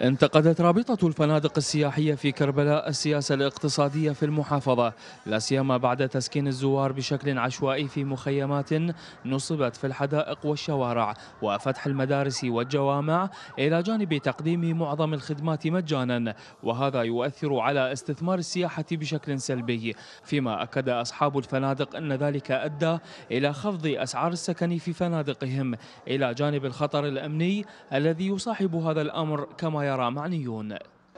انتقدت رابطة الفنادق السياحية في كربلاء السياسة الاقتصادية في المحافظة لا سيما بعد تسكين الزوار بشكل عشوائي في مخيمات نصبت في الحدائق والشوارع وفتح المدارس والجوامع إلى جانب تقديم معظم الخدمات مجانا وهذا يؤثر على استثمار السياحة بشكل سلبي فيما أكد أصحاب الفنادق أن ذلك أدى إلى خفض أسعار السكن في فنادقهم إلى جانب الخطر الأمني الذي يصاحب هذا الأمر كما يرى معنيون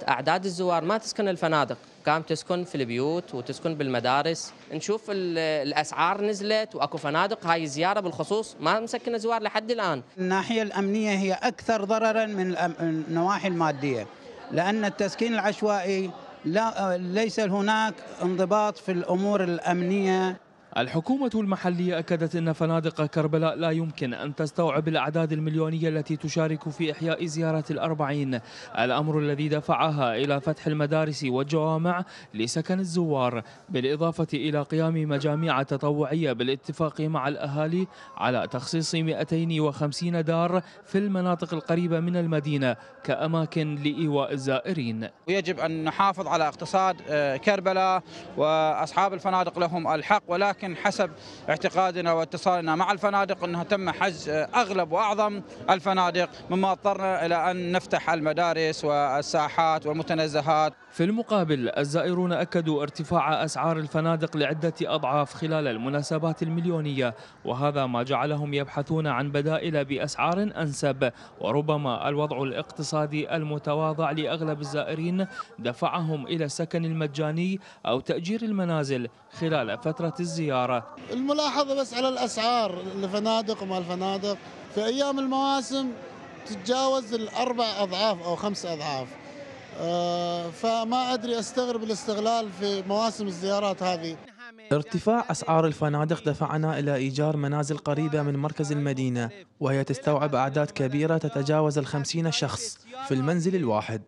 أعداد الزوار ما تسكن الفنادق كانت تسكن في البيوت وتسكن بالمدارس نشوف الأسعار نزلت وأكو فنادق هاي الزيارة بالخصوص ما مسكنة زوار لحد الآن الناحية الأمنية هي أكثر ضررا من النواحي المادية لأن التسكين العشوائي لا ليس هناك انضباط في الأمور الأمنية الحكومة المحلية أكدت أن فنادق كربلاء لا يمكن أن تستوعب الأعداد المليونية التي تشارك في إحياء زيارة الأربعين الأمر الذي دفعها إلى فتح المدارس والجوامع لسكن الزوار بالإضافة إلى قيام مجاميع تطوعية بالاتفاق مع الأهالي على تخصيص 250 دار في المناطق القريبة من المدينة كأماكن لإيواء الزائرين ويجب أن نحافظ على اقتصاد آه، كربلاء وأصحاب الفنادق لهم الحق ولكن ولكن حسب اعتقادنا واتصالنا مع الفنادق أنه تم حجز أغلب وأعظم الفنادق مما اضطرنا إلى أن نفتح المدارس والساحات والمتنزهات في المقابل الزائرون أكدوا ارتفاع أسعار الفنادق لعدة أضعاف خلال المناسبات المليونية وهذا ما جعلهم يبحثون عن بدائل بأسعار أنسب وربما الوضع الاقتصادي المتواضع لأغلب الزائرين دفعهم إلى السكن المجاني أو تأجير المنازل خلال فترة الزيارة الزياره. الملاحظة بس على الأسعار الفنادق وما الفنادق في أيام المواسم تتجاوز الأربع أضعاف أو خمس أضعاف آه، فما أدري أستغرب الاستغلال في مواسم الزيارات هذه ارتفاع أسعار الفنادق دفعنا إلى إيجار منازل قريبة من مركز المدينة وهي تستوعب أعداد كبيرة تتجاوز الخمسين شخص في المنزل الواحد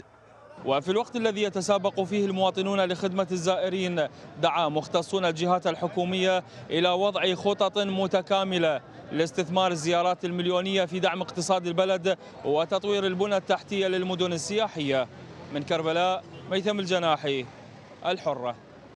وفي الوقت الذي يتسابق فيه المواطنون لخدمة الزائرين دعا مختصون الجهات الحكومية إلى وضع خطط متكاملة لاستثمار الزيارات المليونية في دعم اقتصاد البلد وتطوير البنى التحتية للمدن السياحية من كربلاء ميثم الجناحي الحرة